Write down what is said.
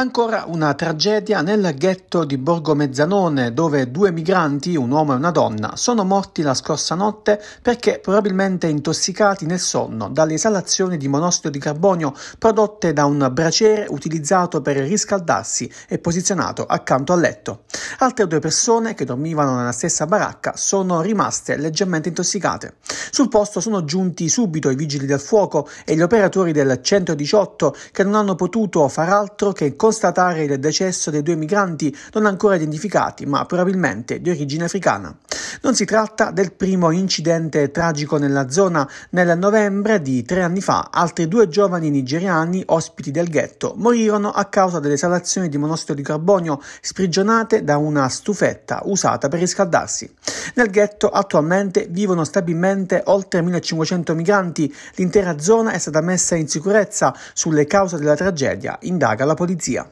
Ancora una tragedia nel ghetto di Borgo Mezzanone, dove due migranti, un uomo e una donna, sono morti la scorsa notte perché probabilmente intossicati nel sonno dalle esalazioni di monossido di carbonio prodotte da un braciere utilizzato per riscaldarsi e posizionato accanto al letto. Altre due persone che dormivano nella stessa baracca sono rimaste leggermente intossicate. Sul posto sono giunti subito i vigili del fuoco e gli operatori del 118 che non hanno potuto far altro che constatare il decesso dei due migranti non ancora identificati ma probabilmente di origine africana. Non si tratta del primo incidente tragico nella zona. Nel novembre di tre anni fa altri due giovani nigeriani, ospiti del ghetto, morirono a causa delle esalazioni di monossido di carbonio sprigionate da una stufetta usata per riscaldarsi. Nel ghetto attualmente vivono stabilmente oltre 1500 migranti. L'intera zona è stata messa in sicurezza. Sulle cause della tragedia indaga la polizia.